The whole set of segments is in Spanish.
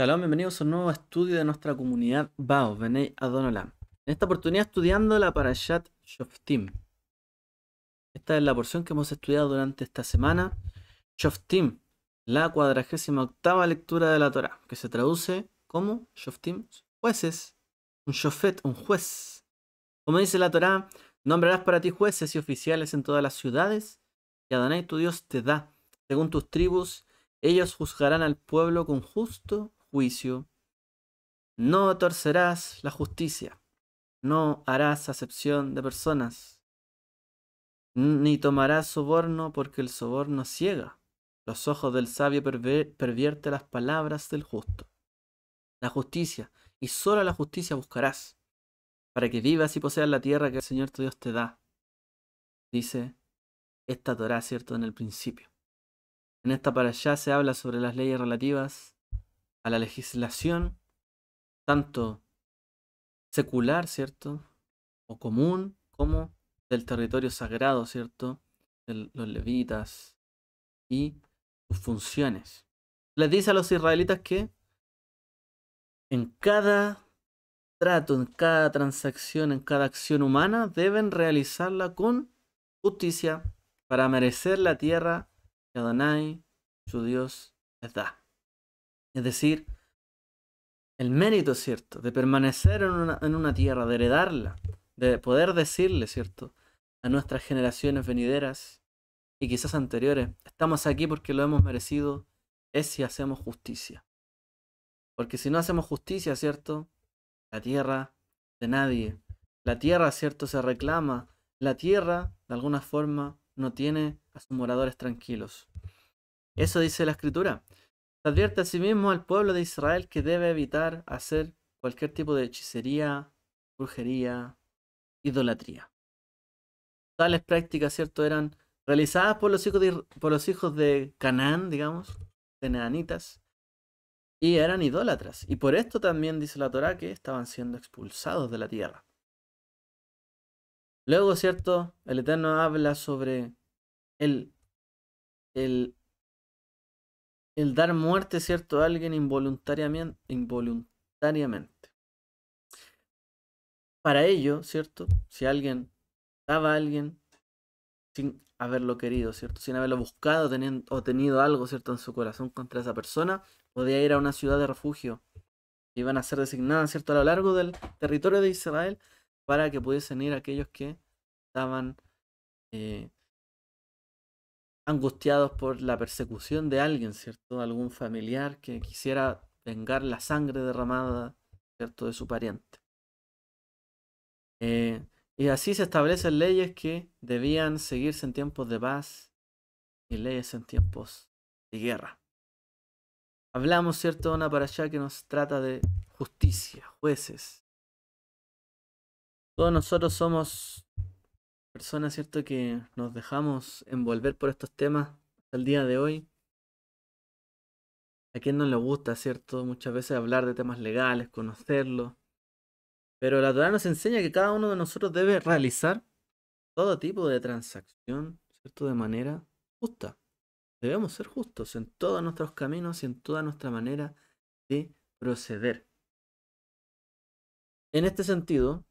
Shalom, bienvenidos a un nuevo estudio de nuestra comunidad Bao, Benei Adonolam. En esta oportunidad estudiando la Parashat Shoftim. Esta es la porción que hemos estudiado durante esta semana. Shoftim, la cuadragésima octava lectura de la Torah, que se traduce como Shoftim, jueces, un shofet, un juez. Como dice la Torah, nombrarás para ti jueces y oficiales en todas las ciudades, y Adonai tu Dios te da, según tus tribus, ellos juzgarán al pueblo con justo juicio, no torcerás la justicia, no harás acepción de personas, ni tomarás soborno porque el soborno ciega. Los ojos del sabio pervierte las palabras del justo. La justicia, y sola la justicia buscarás, para que vivas y poseas la tierra que el Señor tu Dios te da. Dice esta Torah, ¿cierto?, en el principio. En esta para allá se habla sobre las leyes relativas la legislación, tanto secular, ¿cierto? O común, como del territorio sagrado, ¿cierto? De los levitas y sus funciones. Les dice a los israelitas que en cada trato, en cada transacción, en cada acción humana, deben realizarla con justicia para merecer la tierra que Adonai, su Dios, les da. Es decir, el mérito, ¿cierto? De permanecer en una, en una tierra, de heredarla, de poder decirle, ¿cierto? A nuestras generaciones venideras y quizás anteriores, estamos aquí porque lo hemos merecido, es si hacemos justicia. Porque si no hacemos justicia, ¿cierto? La tierra de nadie. La tierra, ¿cierto? Se reclama. La tierra, de alguna forma, no tiene a sus moradores tranquilos. Eso dice la escritura. Advierte asimismo sí al pueblo de Israel que debe evitar hacer cualquier tipo de hechicería, brujería, idolatría. Tales prácticas, ¿cierto?, eran realizadas por los hijos de, Canaán, digamos, de Neanitas, y eran idólatras. Y por esto también dice la Torá que estaban siendo expulsados de la tierra. Luego, ¿cierto? El Eterno habla sobre el, el el dar muerte, ¿cierto?, a alguien involuntariamente, Para ello, ¿cierto? Si alguien daba a alguien sin haberlo querido, ¿cierto? Sin haberlo buscado o tenido algo, ¿cierto? En su corazón contra esa persona, podía ir a una ciudad de refugio iban a ser designadas, ¿cierto? A lo largo del territorio de Israel para que pudiesen ir aquellos que estaban eh, angustiados por la persecución de alguien, ¿cierto? Algún familiar que quisiera vengar la sangre derramada, ¿cierto?, de su pariente. Eh, y así se establecen leyes que debían seguirse en tiempos de paz y leyes en tiempos de guerra. Hablamos, ¿cierto?, de una para allá que nos trata de justicia, jueces. Todos nosotros somos personas, ¿cierto? Que nos dejamos envolver por estos temas hasta el día de hoy. A quien no le gusta, ¿cierto? Muchas veces hablar de temas legales, conocerlos. Pero la Torah nos enseña que cada uno de nosotros debe realizar todo tipo de transacción, ¿cierto? De manera justa. Debemos ser justos en todos nuestros caminos y en toda nuestra manera de proceder. En este sentido,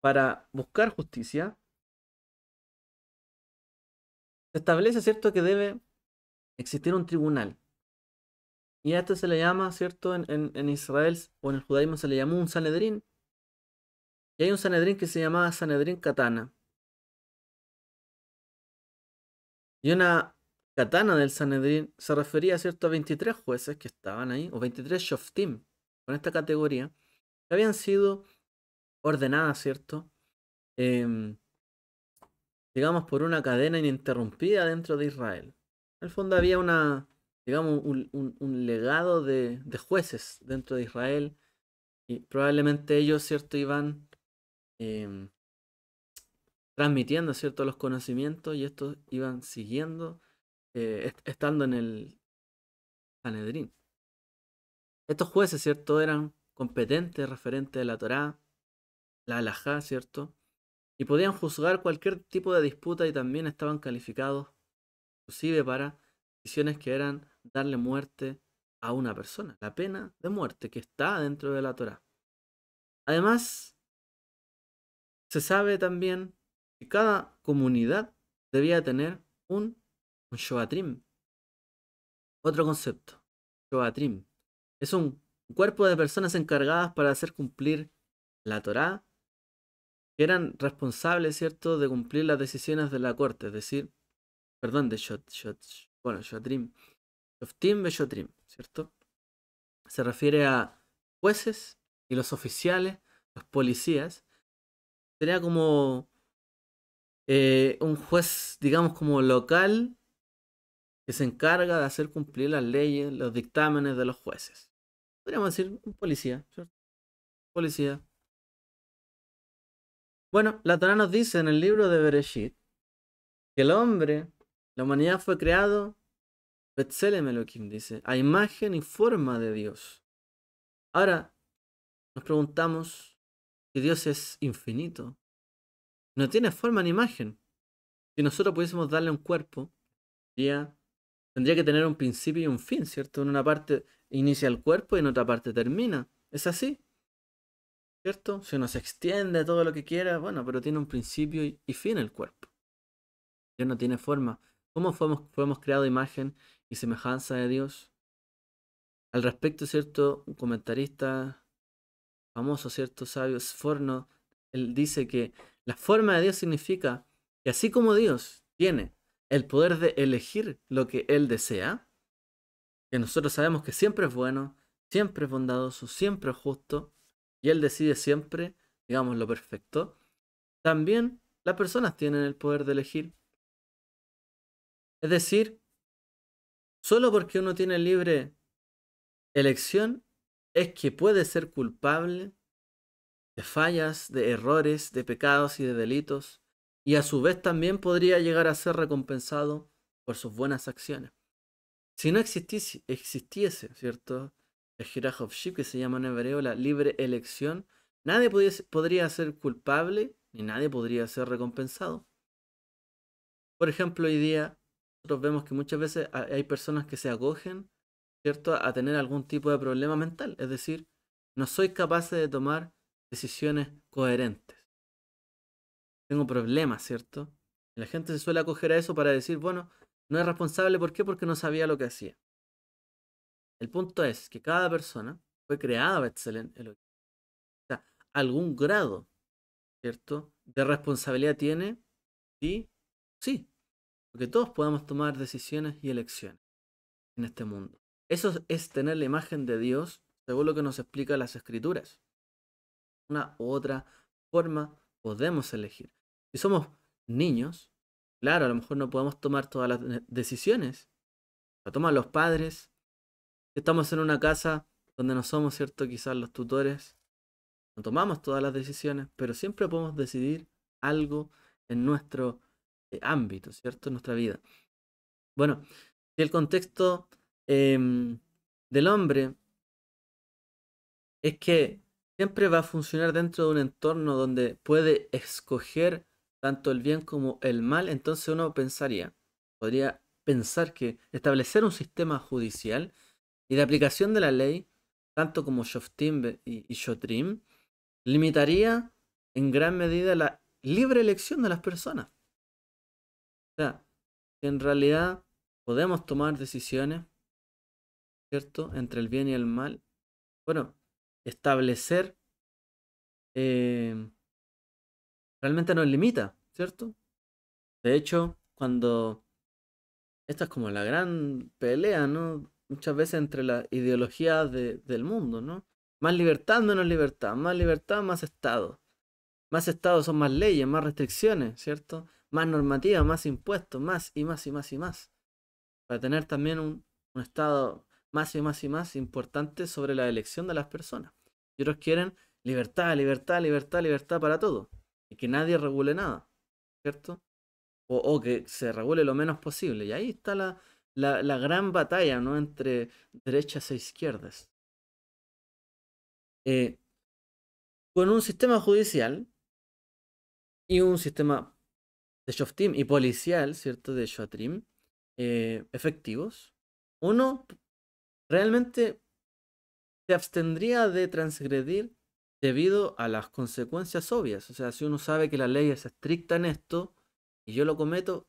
para buscar justicia, se establece, ¿cierto?, que debe existir un tribunal. Y a este se le llama, ¿cierto?, en, en, Israel o en el judaísmo se le llamó un Sanedrín. Y hay un Sanedrín que se llamaba Sanedrín Katana. Y una katana del Sanedrín se refería, ¿cierto?, a 23 jueces que estaban ahí, o 23 shoftim, con esta categoría, que habían sido ordenadas, ¿cierto?, em, digamos, por una cadena ininterrumpida dentro de Israel. En el fondo había una, digamos, un, legado de, jueces dentro de Israel y probablemente ellos, ¿cierto?, iban em, transmitiendo, ¿cierto?, los conocimientos y estos iban siguiendo, eh, estando en el Sanedrín. Estos jueces, ¿cierto?, eran competentes referentes de la Torá, la halajá, ¿cierto? y podían juzgar cualquier tipo de disputa y también estaban calificados inclusive para decisiones que eran darle muerte a una persona, la pena de muerte que está dentro de la Torah. Además, se sabe también que cada comunidad debía tener un, Shoatrim. Otro concepto, Shoatrim. Es un cuerpo de personas encargadas para hacer cumplir la Torah eran responsables, ¿cierto?, de cumplir las decisiones de la corte, es decir, perdón, de Shot, bueno, Shotrim, Shoftim de ¿cierto? Se refiere a jueces y los oficiales, los policías. Sería como eh, un juez, digamos, como local que se encarga de hacer cumplir las leyes, los dictámenes de los jueces. Podríamos decir un policía, ¿cierto? Policía, bueno, la Torah nos dice en el libro de Bereshit que el hombre, la humanidad fue creado, Betzelem dice, a imagen y forma de Dios. Ahora, nos preguntamos si Dios es infinito. No tiene forma ni imagen. Si nosotros pudiésemos darle un cuerpo, ya tendría que tener un principio y un fin, ¿cierto? En una parte inicia el cuerpo y en otra parte termina. ¿Es así? ¿Cierto? Si uno se extiende todo lo que quiera, bueno, pero tiene un principio y, fin el cuerpo. Ya no tiene forma. ¿Cómo fuimos, fuimos creados imagen y semejanza de Dios? Al respecto, ¿cierto? Un comentarista famoso, ¿cierto? Sabio Sforno, él dice que la forma de Dios significa que así como Dios tiene el poder de elegir lo que Él desea, que nosotros sabemos que siempre es bueno, siempre es bondadoso, siempre es justo, y Él decide siempre, digamos, lo perfecto, también las personas tienen el poder de elegir. Es decir, solo porque uno tiene libre elección es que puede ser culpable de fallas, de errores, de pecados y de delitos, y a su vez también podría llegar a ser recompensado por sus buenas acciones. Si no existiese, existiese ¿cierto? El Ship, que se llama en hebreo la libre elección, nadie podría ser culpable ni nadie podría ser recompensado. Por ejemplo, hoy día nosotros vemos que muchas veces hay personas que se acogen ¿cierto? a tener algún tipo de problema mental, es decir, no soy capaz de tomar decisiones coherentes. Tengo problemas, ¿cierto? Y la gente se suele acoger a eso para decir, bueno, no es responsable, ¿por qué? Porque no sabía lo que hacía. El punto es que cada persona fue creada excelente O sea, algún grado, ¿cierto? De responsabilidad tiene, sí, sí. Porque todos podemos tomar decisiones y elecciones en este mundo. Eso es tener la imagen de Dios según lo que nos explica las escrituras. Una u otra forma podemos elegir. Si somos niños, claro, a lo mejor no podemos tomar todas las decisiones. Lo toman los padres, Estamos en una casa donde no somos, ¿cierto? Quizás los tutores. No tomamos todas las decisiones, pero siempre podemos decidir algo en nuestro eh, ámbito, ¿cierto? En nuestra vida. Bueno, si el contexto em, del hombre es que siempre va a funcionar dentro de un entorno donde puede escoger tanto el bien como el mal, entonces uno pensaría, podría pensar que establecer un sistema judicial y de aplicación de la ley, tanto como Shoftim y Shotrim, limitaría en gran medida la libre elección de las personas. O sea, en realidad podemos tomar decisiones, ¿cierto?, entre el bien y el mal. Bueno, establecer eh, realmente nos limita, ¿cierto? De hecho, cuando... Esta es como la gran pelea, ¿no? muchas veces entre las ideologías del mundo, ¿no? Más libertad, menos libertad, más libertad, más Estado. Más Estado son más leyes, más restricciones, ¿cierto? Más normativa, más impuestos, más y más y más y más. Para tener también un, Estado más y más y más importante sobre la elección de las personas. Y otros quieren libertad, libertad, libertad, libertad para todo. Y que nadie regule nada, ¿cierto? o que se regule lo menos posible. Y ahí está la, la, gran batalla ¿no? entre derechas e izquierdas. Eh, con un sistema judicial y un sistema de Shoftim y policial, ¿cierto? De Shoatrim eh, efectivos, uno realmente se abstendría de transgredir debido a las consecuencias obvias. O sea, si uno sabe que la ley es estricta en esto y yo lo cometo,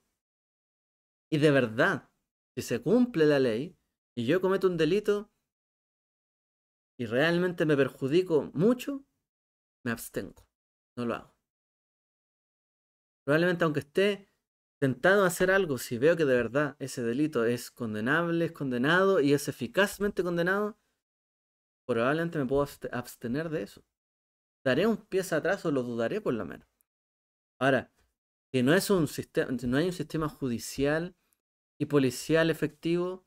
y de verdad si se cumple la ley y yo cometo un delito y realmente me perjudico mucho, me abstengo, no lo hago. Probablemente aunque esté tentado a hacer algo, si veo que de verdad ese delito es condenable, es condenado y es eficazmente condenado, probablemente me puedo abstener de eso. Daré un pie atrás o lo dudaré por lo menos. Ahora, que no es un sistema, no hay un sistema judicial y policial efectivo,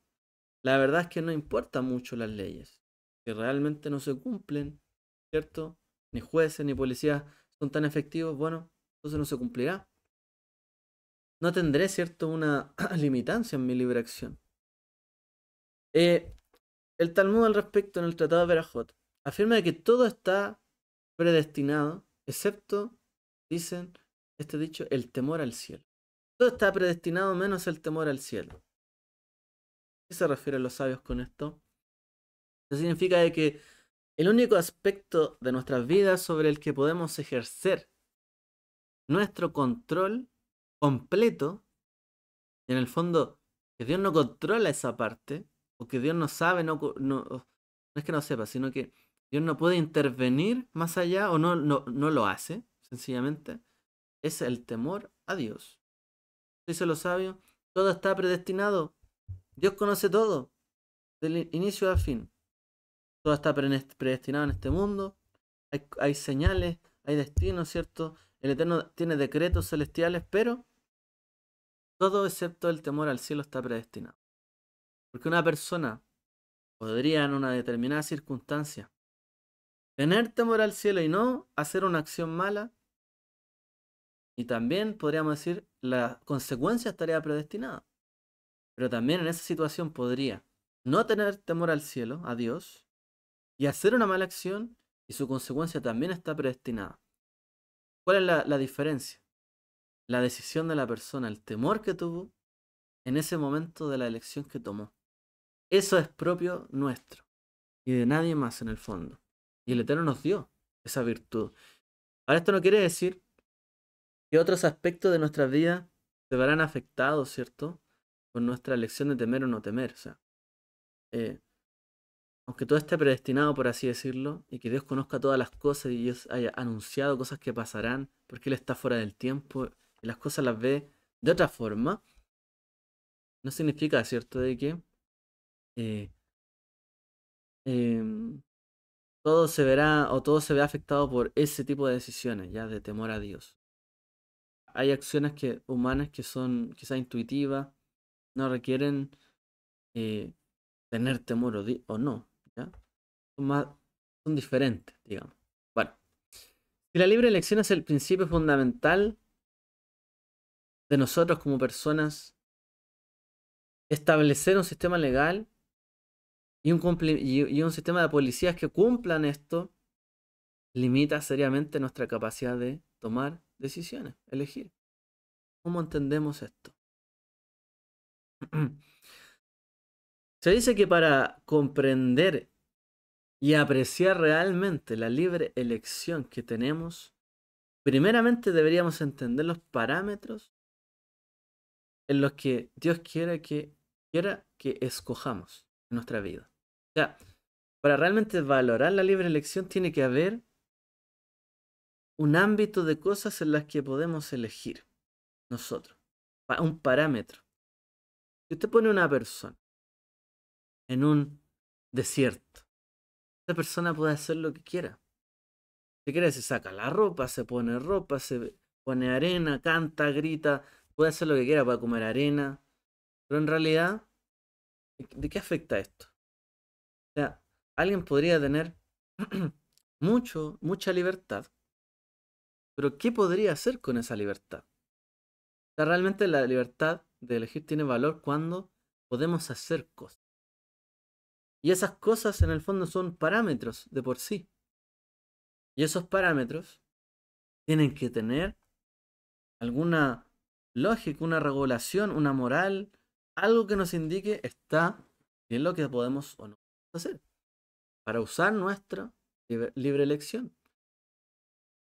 la verdad es que no importa mucho las leyes, que realmente no se cumplen, ¿cierto? Ni jueces ni policías son tan efectivos, bueno, entonces no se cumplirá. No tendré, ¿cierto?, una limitancia en mi libre acción. Eh, el Talmud al respecto en el Tratado de Berajot afirma que todo está predestinado, excepto, dicen, este dicho, el temor al cielo. Todo está predestinado menos el temor al cielo. ¿Qué se refieren los sabios con esto? Eso significa que el único aspecto de nuestras vidas sobre el que podemos ejercer nuestro control completo, y en el fondo, que Dios no controla esa parte, o que Dios no sabe, no, es que no sepa, sino que Dios no puede intervenir más allá o no, no lo hace, sencillamente, es el temor a Dios dice lo sabio, todo está predestinado. Dios conoce todo, del inicio al fin. Todo está predestinado en este mundo. Hay, hay señales, hay destinos, ¿cierto? El Eterno tiene decretos celestiales, pero todo excepto el temor al cielo está predestinado. Porque una persona podría en una determinada circunstancia tener temor al cielo y no hacer una acción mala, y también podríamos decir la consecuencia estaría predestinada. Pero también en esa situación podría no tener temor al cielo, a Dios, y hacer una mala acción y su consecuencia también está predestinada. ¿Cuál es la, la diferencia? La decisión de la persona, el temor que tuvo en ese momento de la elección que tomó. Eso es propio nuestro y de nadie más en el fondo. Y el Eterno nos dio esa virtud. Ahora esto no quiere decir y otros aspectos de nuestra vida se verán afectados, ¿cierto? Con nuestra elección de temer o no temer. O sea, eh, aunque todo esté predestinado, por así decirlo, y que Dios conozca todas las cosas y Dios haya anunciado cosas que pasarán, porque Él está fuera del tiempo y las cosas las ve de otra forma, no significa, ¿cierto?, de que eh, em, todo se verá o todo se ve afectado por ese tipo de decisiones, ya de temor a Dios hay acciones que, humanas que son quizás intuitivas, no requieren eh, tener temor o, no, Son, más, son diferentes, digamos. Bueno, si la libre elección es el principio fundamental de nosotros como personas, establecer un sistema legal y un, y un sistema de policías que cumplan esto limita seriamente nuestra capacidad de tomar decisiones, elegir. ¿Cómo entendemos esto? Se dice que para comprender y apreciar realmente la libre elección que tenemos, primeramente deberíamos entender los parámetros en los que Dios quiera que, quiera que escojamos en nuestra vida. O sea, para realmente valorar la libre elección tiene que haber un ámbito de cosas en las que podemos elegir nosotros, un parámetro. Si usted pone una persona en un desierto, esa persona puede hacer lo que quiera. Si quiere, se saca la ropa, se pone ropa, se pone arena, canta, grita, puede hacer lo que quiera, puede comer arena. Pero en realidad, ¿de qué afecta esto? O sea, alguien podría tener mucho, mucha libertad pero ¿qué podría hacer con esa libertad? realmente la libertad de elegir tiene valor cuando podemos hacer cosas. Y esas cosas en el fondo son parámetros de por sí. Y esos parámetros tienen que tener alguna lógica, una regulación, una moral, algo que nos indique está en lo que podemos o no hacer para usar nuestra libre elección.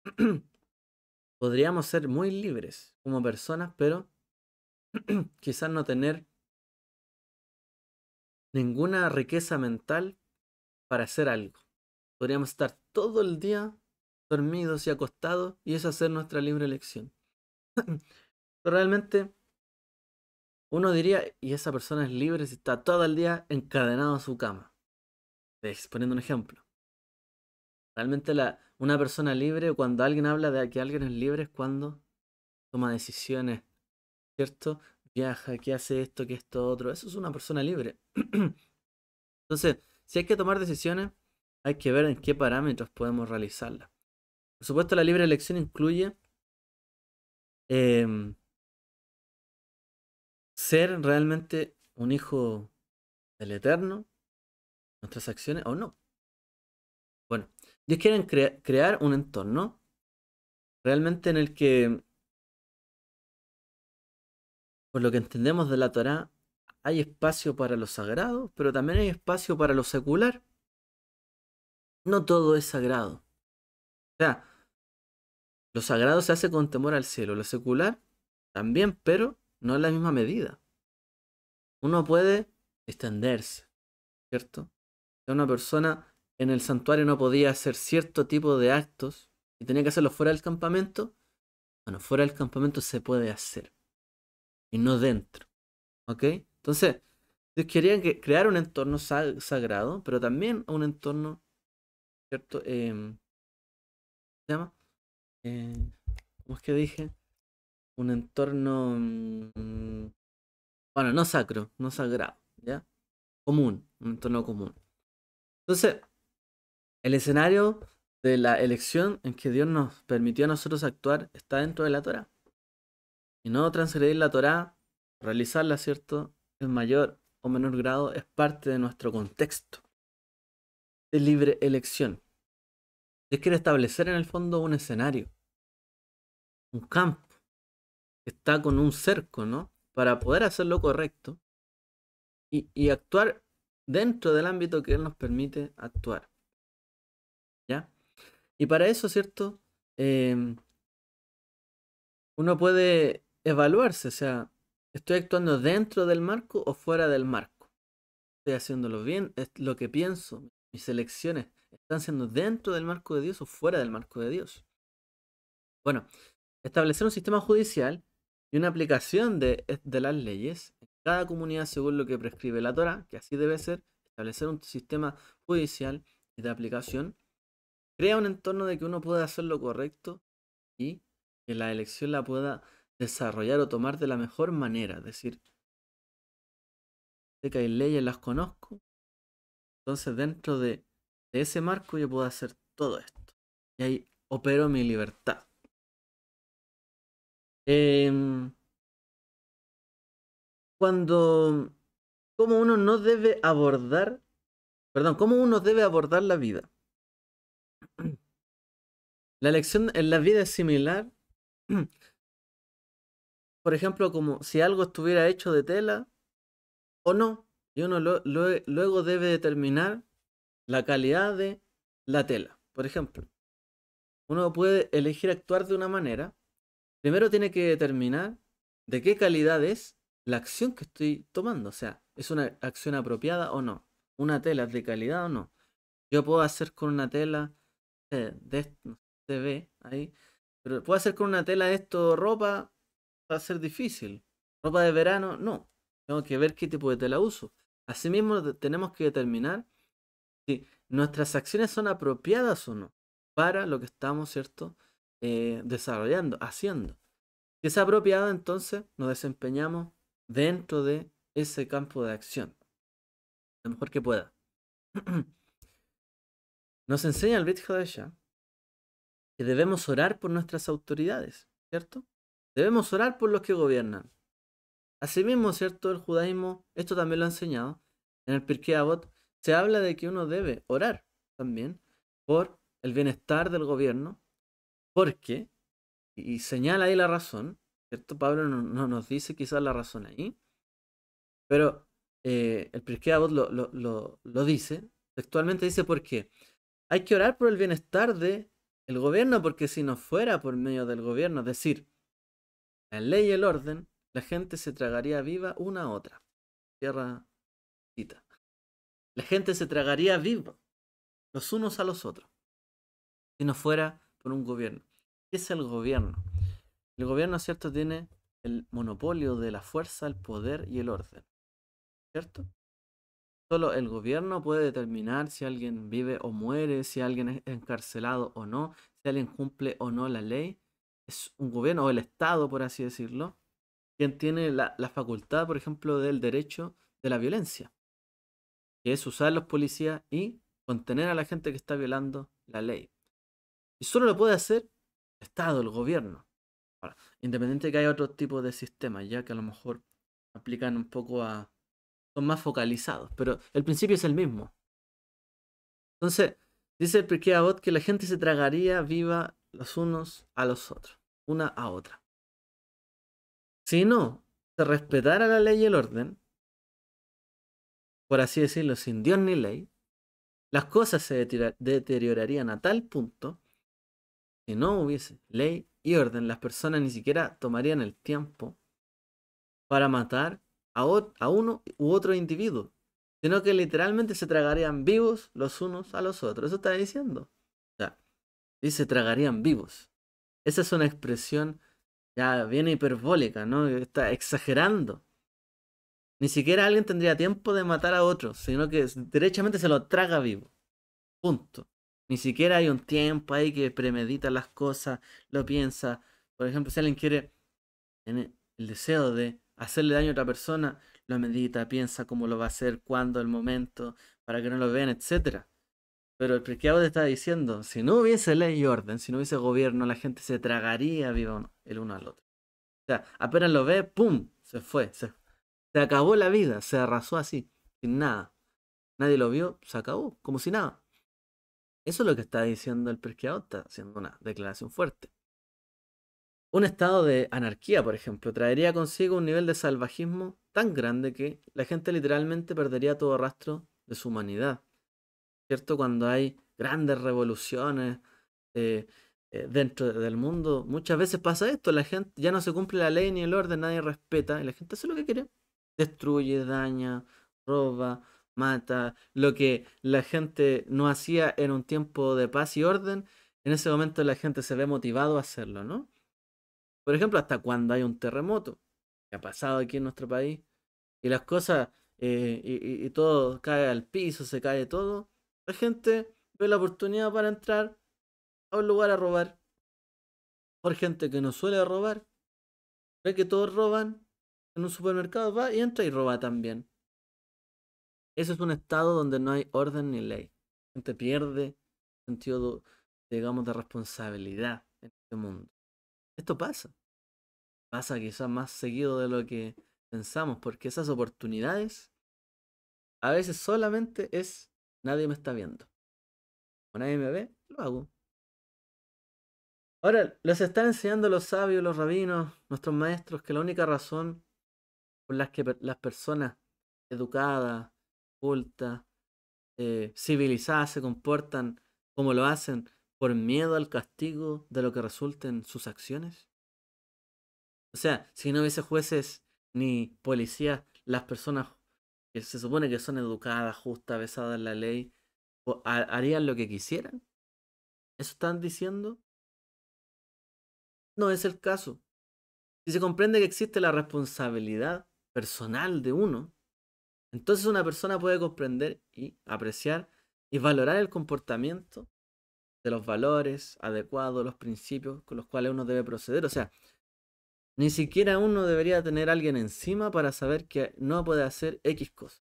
podríamos ser muy libres como personas, pero quizás no tener ninguna riqueza mental para hacer algo. Podríamos estar todo el día dormidos y acostados y eso hacer nuestra libre elección. pero realmente uno diría, y esa persona es libre si está todo el día encadenado a su cama. poniendo un ejemplo. Realmente la, una persona libre, cuando alguien habla de que alguien es libre, es cuando toma decisiones, ¿cierto? Viaja, qué hace esto, que esto, otro. Eso es una persona libre. Entonces, si hay que tomar decisiones, hay que ver en qué parámetros podemos realizarlas. Por supuesto, la libre elección incluye em, ser realmente un hijo del Eterno, nuestras acciones o no. Bueno, ellos quieren crear un entorno realmente en el que, por lo que entendemos de la Torá, hay espacio para lo sagrado, pero también hay espacio para lo secular. No todo es sagrado. O sea, lo sagrado se hace con temor al cielo, lo secular también, pero no en la misma medida. Uno puede extenderse, ¿cierto? una persona en el santuario no podía hacer cierto tipo de actos y tenía que hacerlo fuera del campamento, bueno, fuera del campamento se puede hacer y no dentro. ¿Ok? Entonces, Dios quería crear un entorno sagrado, pero también un entorno, ¿cierto? Eh, llama? Em, ¿Cómo es que dije? Un entorno, mm, bueno, no sacro, no sagrado, ¿ya? Común, un entorno común. Entonces, el escenario de la elección en que Dios nos permitió a nosotros actuar está dentro de la Torah. Y no transgredir la Torah, realizarla, ¿cierto? En mayor o menor grado es parte de nuestro contexto de libre elección. Es quiere establecer en el fondo un escenario, un campo, que está con un cerco, ¿no? Para poder hacer lo correcto y, y actuar dentro del ámbito que Él nos permite actuar. Y para eso, ¿cierto? Em, uno puede evaluarse, o sea, ¿estoy actuando dentro del marco o fuera del marco? ¿Estoy haciéndolo bien? ¿Es lo que pienso? ¿Mis elecciones están siendo dentro del marco de Dios o fuera del marco de Dios? Bueno, establecer un sistema judicial y una aplicación de, eh, de las leyes en cada comunidad según lo que prescribe la Torah, que así debe ser, establecer un sistema judicial y de aplicación Crea un entorno de que uno pueda hacer lo correcto y que la elección la pueda desarrollar o tomar de la mejor manera. Es decir, sé que hay leyes, las conozco. Entonces dentro de, ese marco yo puedo hacer todo esto. Y ahí opero mi libertad. Em, cuando cómo uno no debe abordar, perdón, cómo uno debe abordar la vida. La elección en la vida es similar. Por ejemplo, como si algo estuviera hecho de tela o no. Y uno luego debe determinar la calidad de la tela. Por ejemplo, uno puede elegir actuar de una manera. Primero tiene que determinar de qué calidad es la acción que estoy tomando. O sea, ¿es una acción apropiada o no? ¿Una tela es de calidad o no? Yo puedo hacer con una tela de, se ve ahí. Pero puede hacer con una tela esto ropa, va a ser difícil. Ropa de verano, no. Tengo que ver qué tipo de tela uso. Asimismo, tenemos que determinar si nuestras acciones son apropiadas o no para lo que estamos, ¿cierto? Eh, desarrollando, haciendo. Si es apropiado, entonces nos desempeñamos dentro de ese campo de acción. Lo mejor que pueda. Nos enseña el Brit que debemos orar por nuestras autoridades, ¿cierto? Debemos orar por los que gobiernan. Asimismo, ¿cierto? El judaísmo, esto también lo ha enseñado, en el Pirkei Avot, se habla de que uno debe orar también por el bienestar del gobierno, porque, y señala ahí la razón, ¿cierto? Pablo no, nos dice quizás la razón ahí, pero eh, el Pirkei Avot lo, lo, lo, lo dice, textualmente dice por qué. Hay que orar por el bienestar del gobierno, porque si no fuera por medio del gobierno, es decir, la ley y el orden, la gente se tragaría viva una a otra. Tierra cita. La gente se tragaría viva los unos a los otros. Si no fuera por un gobierno. ¿Qué es el gobierno? El gobierno, ¿cierto?, tiene el monopolio de la fuerza, el poder y el orden. ¿Cierto? Solo el gobierno puede determinar si alguien vive o muere, si alguien es encarcelado o no, si alguien cumple o no la ley. Es un gobierno o el Estado, por así decirlo, quien tiene la, facultad, por ejemplo, del derecho de la violencia, que es usar a los policías y contener a la gente que está violando la ley. Y solo lo puede hacer el Estado, el gobierno. Ahora, independiente de que haya otro tipo de sistemas, ya que a lo mejor aplican un poco a son más focalizados, pero el principio es el mismo. Entonces, dice el Pirkei Avot que la gente se tragaría viva los unos a los otros, una a otra. Si no se respetara la ley y el orden, por así decirlo, sin Dios ni ley, las cosas se deteriorarían a tal punto que no hubiese ley y orden, las personas ni siquiera tomarían el tiempo para matar a, uno u otro individuo, sino que literalmente se tragarían vivos los unos a los otros. Eso está diciendo. Ya. Y se tragarían vivos. Esa es una expresión ya bien hiperbólica, ¿no? Está exagerando. Ni siquiera alguien tendría tiempo de matar a otro, sino que derechamente se lo traga vivo. Punto. Ni siquiera hay un tiempo ahí que premedita las cosas, lo piensa. Por ejemplo, si alguien quiere tiene el deseo de hacerle daño a otra persona, lo medita, piensa cómo lo va a hacer, cuándo, el momento, para que no lo vean, etc. Pero el presqueado te está diciendo, si no hubiese ley y orden, si no hubiese gobierno, la gente se tragaría vivo el uno al otro. O sea, apenas lo ve, ¡pum! Se fue, se, acabó la vida, se arrasó así, sin nada. Nadie lo vio, se acabó, como si nada. Eso es lo que está diciendo el presqueado, está haciendo una declaración fuerte. Un estado de anarquía, por ejemplo, traería consigo un nivel de salvajismo tan grande que la gente literalmente perdería todo rastro de su humanidad. ¿Cierto? Cuando hay grandes revoluciones eh, eh, dentro del mundo, muchas veces pasa esto, la gente ya no se cumple la ley ni el orden, nadie respeta, y la gente hace lo que quiere. Destruye, daña, roba, mata, lo que la gente no hacía en un tiempo de paz y orden, en ese momento la gente se ve motivado a hacerlo, ¿no? Por ejemplo, hasta cuando hay un terremoto, que ha pasado aquí en nuestro país, y las cosas, eh, y, y, todo cae al piso, se cae todo, la gente ve la oportunidad para entrar a un lugar a robar. Por gente que no suele robar, ve que todos roban, en un supermercado va y entra y roba también. Ese es un estado donde no hay orden ni ley. La gente pierde sentido, digamos, de responsabilidad en este mundo. Esto pasa. Pasa quizás más seguido de lo que pensamos, porque esas oportunidades a veces solamente es nadie me está viendo. Cuando nadie me ve, lo hago. Ahora, les están enseñando los sabios, los rabinos, nuestros maestros, que la única razón por la que las personas educadas, cultas, eh, civilizadas se comportan como lo hacen, por miedo al castigo de lo que resulten sus acciones? O sea, si no hubiese jueces ni policías, las personas que se supone que son educadas, justas, besadas en la ley, harían lo que quisieran. ¿Eso están diciendo? No es el caso. Si se comprende que existe la responsabilidad personal de uno, entonces una persona puede comprender y apreciar y valorar el comportamiento los valores adecuados, los principios con los cuales uno debe proceder. O sea, ni siquiera uno debería tener a alguien encima para saber que no puede hacer X cosa.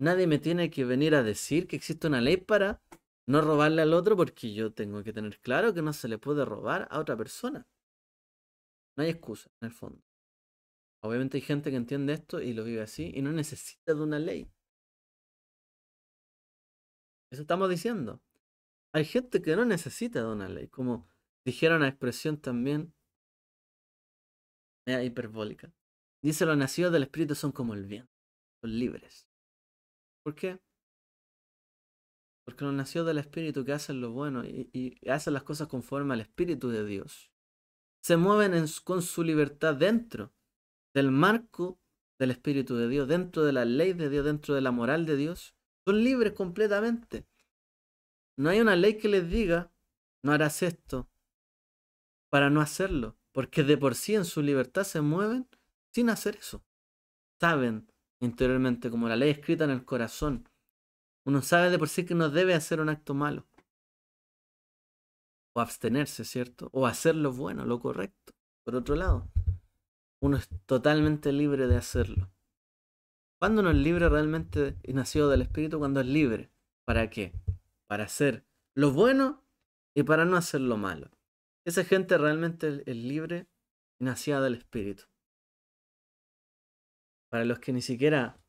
Nadie me tiene que venir a decir que existe una ley para no robarle al otro porque yo tengo que tener claro que no se le puede robar a otra persona. No hay excusa, en el fondo. Obviamente hay gente que entiende esto y lo vive así y no necesita de una ley. Eso estamos diciendo. Hay gente que no necesita de una ley, como dijeron a expresión también hiperbólica. Dice, los nacidos del Espíritu son como el bien. son libres. ¿Por qué? Porque los nacidos del Espíritu que hacen lo bueno y, hacen las cosas conforme al Espíritu de Dios, se mueven con su libertad dentro del marco del Espíritu de Dios, dentro de la ley de Dios, dentro de la moral de Dios, son libres completamente. No hay una ley que les diga, no harás esto, para no hacerlo, porque de por sí en su libertad se mueven sin hacer eso. Saben interiormente, como la ley escrita en el corazón. Uno sabe de por sí que no debe hacer un acto malo. O abstenerse, ¿cierto? O hacer lo bueno, lo correcto. Por otro lado, uno es totalmente libre de hacerlo. ¿Cuándo uno es libre realmente y nacido del espíritu, cuando es libre. ¿Para qué? Para hacer lo bueno y para no hacer lo malo. Esa gente realmente es libre y nacida del espíritu. Para los que ni siquiera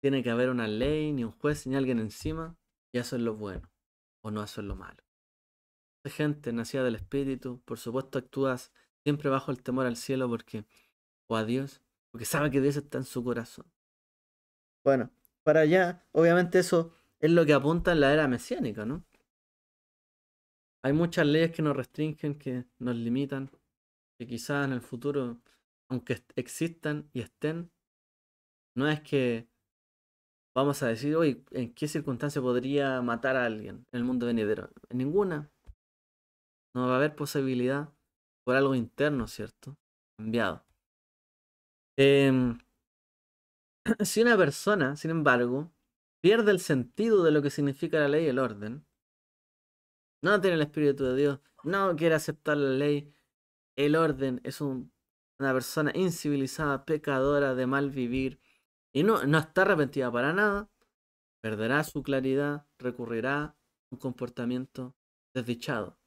tiene que haber una ley, ni un juez, ni alguien encima, y eso lo bueno, o no hacen lo malo. Esa gente nacida del espíritu, por supuesto actúas siempre bajo el temor al cielo porque, o a Dios, porque sabe que Dios está en su corazón. Bueno, para allá, obviamente eso es lo que apunta en la era mesiánica, ¿no? Hay muchas leyes que nos restringen, que nos limitan, que quizás en el futuro, aunque existan y estén, no es que vamos a decir, hoy, ¿en qué circunstancia podría matar a alguien en el mundo venidero? En ninguna. No va a haber posibilidad por algo interno, ¿cierto? Cambiado. Eh, si una persona, sin embargo, pierde el sentido de lo que significa la ley y el orden, no tiene el Espíritu de Dios, no quiere aceptar la ley, el orden, es una persona incivilizada, pecadora, de mal vivir, y no, no está arrepentida para nada, perderá su claridad, recurrirá a un comportamiento desdichado.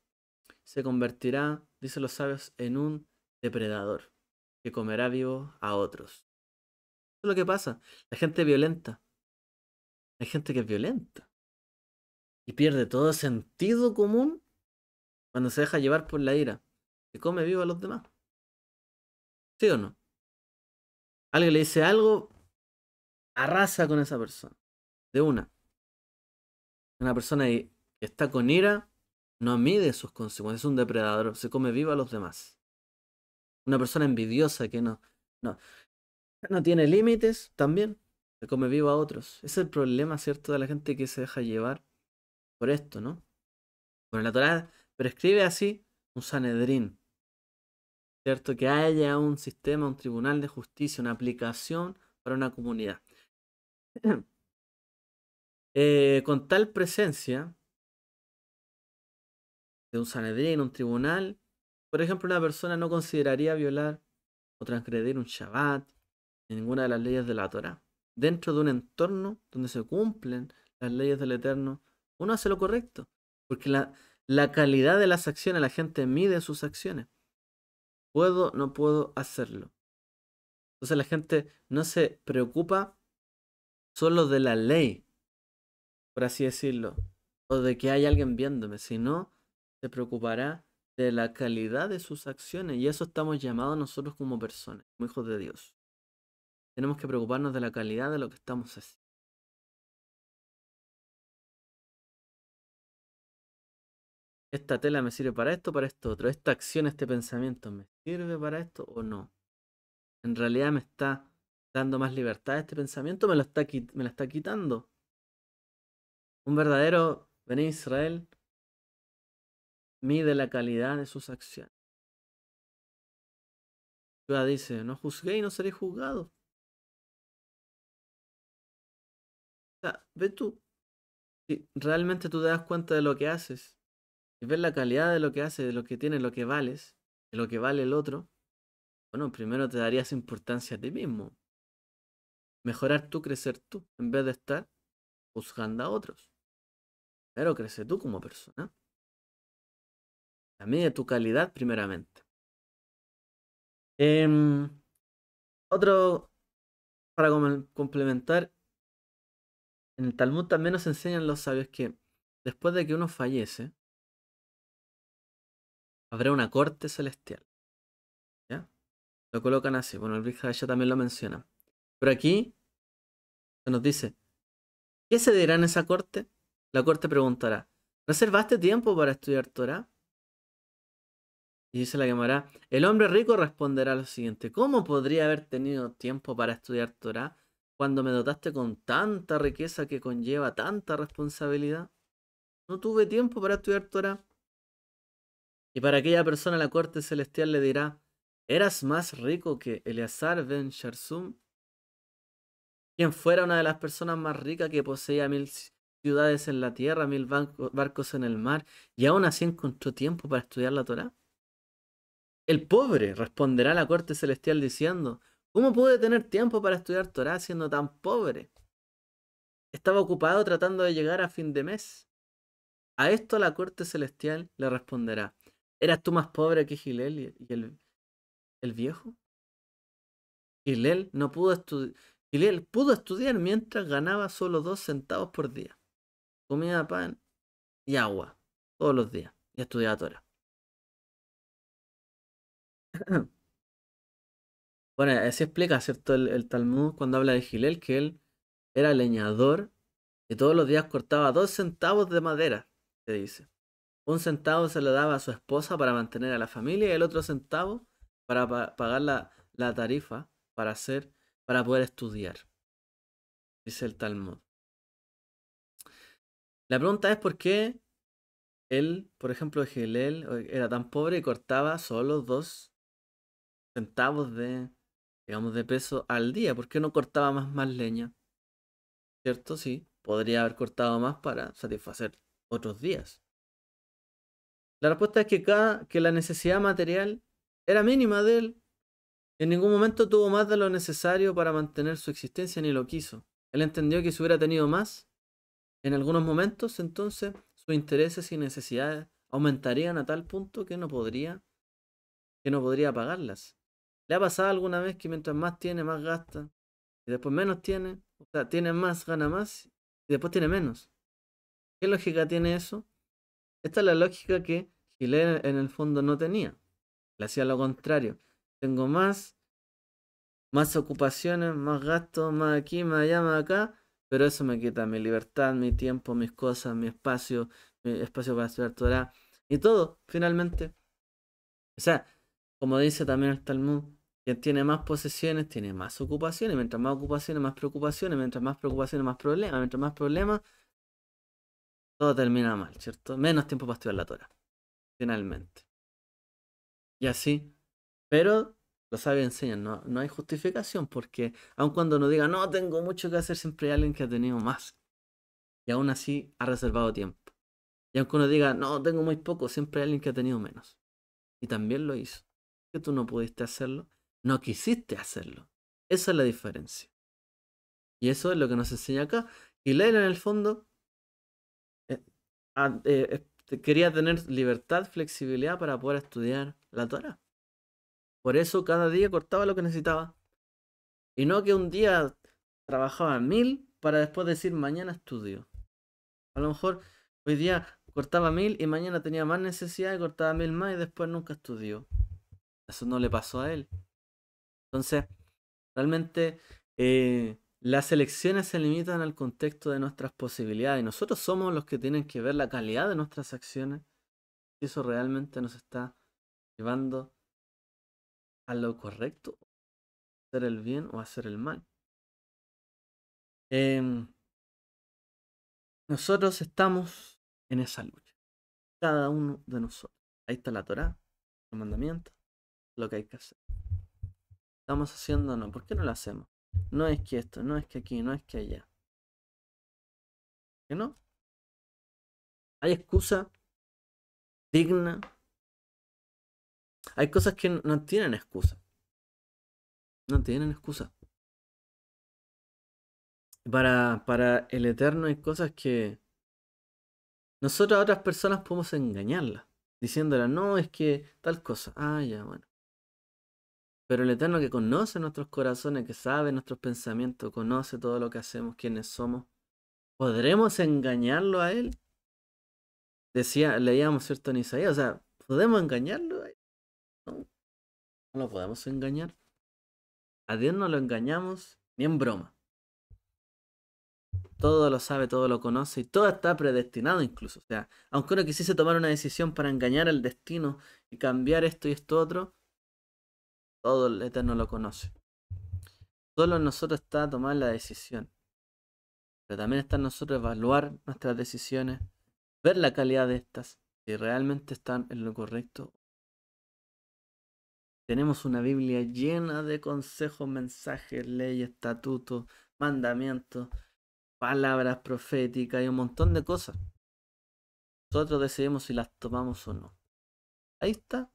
Se convertirá, dicen los sabios, en un depredador que comerá vivo a otros es lo que pasa. La gente violenta. Hay gente que es violenta. Y pierde todo sentido común cuando se deja llevar por la ira. Se come vivo a los demás. ¿Sí o no? Alguien le dice algo, arrasa con esa persona. De una. Una persona que está con ira no mide sus consecuencias. Es un depredador. Se come vivo a los demás. Una persona envidiosa que no. No. No tiene límites también. Se come vivo a otros. es el problema, ¿cierto? De la gente que se deja llevar por esto, ¿no? Bueno, la Torah prescribe así un Sanedrín. ¿Cierto? Que haya un sistema, un tribunal de justicia, una aplicación para una comunidad. Eh, con tal presencia de un Sanedrín, un tribunal, por ejemplo, una persona no consideraría violar o transgredir un Shabbat ninguna de las leyes de la Torah. Dentro de un entorno donde se cumplen las leyes del Eterno, uno hace lo correcto. Porque la, la calidad de las acciones, la gente mide sus acciones. ¿Puedo no puedo hacerlo? Entonces la gente no se preocupa solo de la ley, por así decirlo, o de que hay alguien viéndome, sino se preocupará de la calidad de sus acciones. Y eso estamos llamados nosotros como personas, como hijos de Dios. Tenemos que preocuparnos de la calidad de lo que estamos haciendo. Esta tela me sirve para esto, para esto otro. Esta acción, este pensamiento, ¿me sirve para esto o no? En realidad me está dando más libertad este pensamiento, me, lo está, me la está quitando. Un verdadero Bené Israel mide la calidad de sus acciones. Yuda dice, no juzgué y no seré juzgado. Ah, ve tú, si realmente tú te das cuenta de lo que haces y ves la calidad de lo que haces, de lo que tienes, lo que vales, de lo que vale el otro, bueno, primero te darías importancia a ti mismo. Mejorar tú, crecer tú, en vez de estar juzgando a otros. Pero crece tú como persona. también de tu calidad primeramente. Em, otro, para complementar, en el Talmud también nos enseñan los sabios que después de que uno fallece, habrá una corte celestial. ¿Ya? Lo colocan así. Bueno, el Big también lo menciona. Pero aquí se nos dice, ¿qué se dirá en esa corte? La corte preguntará, ¿reservaste tiempo para estudiar Torah? Y dice la llamará, el hombre rico responderá lo siguiente, ¿cómo podría haber tenido tiempo para estudiar Torah cuando me dotaste con tanta riqueza que conlleva tanta responsabilidad, no tuve tiempo para estudiar Torah. Y para aquella persona la corte celestial le dirá, ¿eras más rico que Eleazar ben Sharsum? Quien fuera una de las personas más ricas que poseía mil ciudades en la tierra, mil barcos en el mar, y aún así encontró tiempo para estudiar la Torah. El pobre responderá a la corte celestial diciendo, ¿Cómo pude tener tiempo para estudiar Torah siendo tan pobre? Estaba ocupado tratando de llegar a fin de mes. A esto la corte celestial le responderá: ¿Eras tú más pobre que Gilel y el, el viejo? Gilel no pudo estudiar. Gilel pudo estudiar mientras ganaba solo dos centavos por día. Comía pan y agua todos los días y estudiaba Torah. Bueno, así explica, ¿cierto? El, Talmud cuando habla de Gilel, que él era leñador y todos los días cortaba dos centavos de madera, se dice. Un centavo se le daba a su esposa para mantener a la familia y el otro centavo para pagar la, la, tarifa para, hacer, para poder estudiar, dice el Talmud. La pregunta es por qué él, por ejemplo, Gilel eh, era tan pobre y cortaba solo dos centavos de, digamos, de peso al día. ¿Por qué no cortaba más, más leña? ¿Cierto? Sí, podría haber cortado más para satisfacer otros días. La respuesta es que, cada, que la necesidad material era mínima de él. En ningún momento tuvo más de lo necesario para mantener su existencia ni lo quiso. Él entendió que si hubiera tenido más, en algunos momentos entonces sus intereses y necesidades aumentarían a tal punto que no podría que no podría pagarlas. ¿Le ha pasado alguna vez que mientras más tiene, más gasta? Y después menos tiene. O sea, tiene más, gana más. Y después tiene menos. ¿Qué lógica tiene eso? Esta es la lógica que Gilet en el fondo no tenía. Le hacía lo contrario. Tengo más, más ocupaciones, más gastos, más aquí, más allá, más acá. Pero eso me quita mi libertad, mi tiempo, mis cosas, mi espacio, mi espacio para estudiar Torah y todo, finalmente. O sea, como dice también el Talmud, quien tiene más posesiones tiene más ocupaciones. Mientras más ocupaciones, más preocupaciones. Mientras más preocupaciones, más problemas. Mientras más problemas, todo termina mal, ¿cierto? Menos tiempo para estudiar la Torah. Finalmente. Y así. Pero lo sabe enseñan, no, no hay justificación porque aun cuando uno diga, no, tengo mucho que hacer, siempre hay alguien que ha tenido más. Y aun así ha reservado tiempo. Y aunque uno diga, no, tengo muy poco, siempre hay alguien que ha tenido menos. Y también lo hizo. Que tú no pudiste hacerlo. No quisiste hacerlo. Esa es la diferencia. Y eso es lo que nos enseña acá. Y Leila en el fondo eh, eh, quería tener libertad, flexibilidad para poder estudiar la Torah. Por eso cada día cortaba lo que necesitaba. Y no que un día trabajaba mil para después decir mañana estudio. A lo mejor hoy día cortaba mil y mañana tenía más necesidad y cortaba mil más y después nunca estudió. Eso no le pasó a él. Entonces, realmente eh, las elecciones se limitan al contexto de nuestras posibilidades. Nosotros somos los que tienen que ver la calidad de nuestras acciones. Y eso realmente nos está llevando a lo correcto. Hacer el bien o hacer el mal. Em, nosotros estamos en esa lucha. Cada uno de nosotros. Ahí está la Torah, el mandamiento, lo que hay que hacer estamos haciendo no, ¿por qué no lo hacemos? No es que esto, no es que aquí, no es que allá. ¿Que no? ¿Hay excusa digna? Hay cosas que no tienen excusa. No tienen excusa. Para, para el Eterno hay cosas que nosotros otras personas podemos engañarla diciéndola no, es que tal cosa. Ah, ya, bueno. Pero el Eterno que conoce nuestros corazones, que sabe nuestros pensamientos, conoce todo lo que hacemos, quiénes somos, ¿podremos engañarlo a Él? Decía, leíamos cierto en Isaías, o sea, ¿podemos engañarlo a Él? No, no lo podemos engañar. A Dios no lo engañamos ni en broma. Todo lo sabe, todo lo conoce y todo está predestinado incluso. O sea, aunque uno quisiese tomar una decisión para engañar al destino y cambiar esto y esto otro, todo el Eterno lo conoce. Solo en nosotros está tomar la decisión. Pero también está en nosotros evaluar nuestras decisiones, ver la calidad de estas, si realmente están en lo correcto. Tenemos una Biblia llena de consejos, mensajes, leyes, estatutos, mandamientos, palabras proféticas y un montón de cosas. Nosotros decidimos si las tomamos o no. Ahí está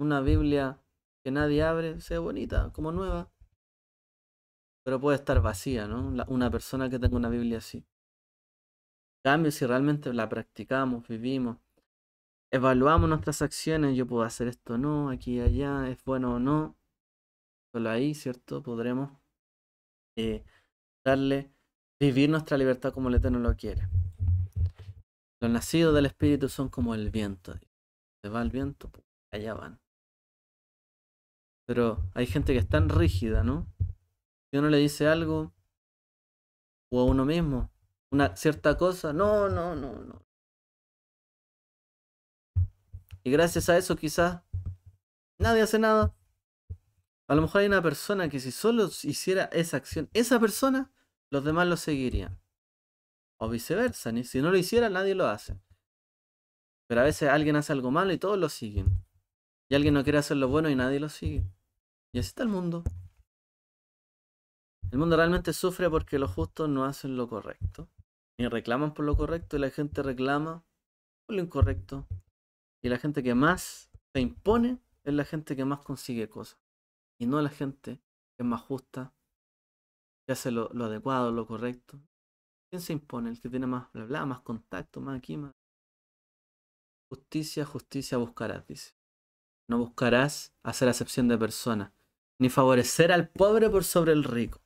una Biblia que nadie abre sea bonita, como nueva. Pero puede estar vacía, ¿no? una persona que tenga una Biblia así. cambio, si realmente la practicamos, vivimos, evaluamos nuestras acciones, yo puedo hacer esto o no, aquí y allá, es bueno o no. Solo ahí, ¿cierto? Podremos eh, darle, vivir nuestra libertad como el Eterno lo quiere. Los nacidos del Espíritu son como el viento. Se va el viento, pues, allá van. Pero hay gente que es tan rígida, ¿no? Si uno le dice algo, o a uno mismo, una cierta cosa, no, no, no, no. Y gracias a eso quizás nadie hace nada. A lo mejor hay una persona que si solo hiciera esa acción, esa persona, los demás lo seguirían. O viceversa, si no lo hiciera, nadie lo hace. Pero a veces alguien hace algo malo y todos lo siguen. Y alguien no quiere hacer lo bueno y nadie lo sigue. Y así está el mundo. El mundo realmente sufre porque los justos no hacen lo correcto. Ni reclaman por lo correcto y la gente reclama por lo incorrecto. Y la gente que más se impone es la gente que más consigue cosas. Y no la gente que es más justa, que hace lo, lo adecuado, lo correcto. ¿Quién se impone? El que tiene más bla bla, más contacto, más aquí, más. Justicia, justicia buscará dice. No buscarás hacer acepción de personas, ni favorecer al pobre por sobre el rico.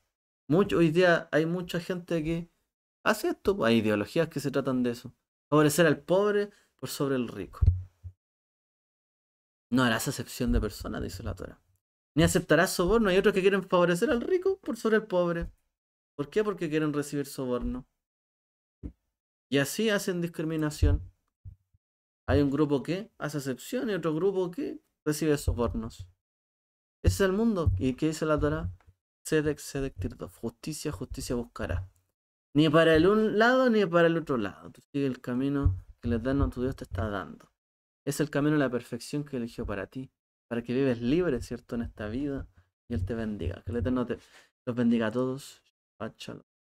hoy día hay mucha gente que hace esto. Pues, hay ideologías que se tratan de eso. Favorecer al pobre por sobre el rico. No harás acepción de personas, dice la Torah. Ni aceptarás soborno. Hay otros que quieren favorecer al rico por sobre el pobre. ¿Por qué? Porque quieren recibir soborno. Y así hacen discriminación. Hay un grupo que hace acepción y otro grupo que recibe sobornos. Ese es el mundo. ¿Y qué dice la Torah? Sedex, Sedek, Justicia, justicia buscará. Ni para el un lado ni para el otro lado. Tú sigue el camino que el Eterno tu Dios te está dando. Es el camino de la perfección que eligió para ti. Para que vives libre, ¿cierto? En esta vida. Y Él te bendiga. Que el Eterno te los bendiga a todos. páchalo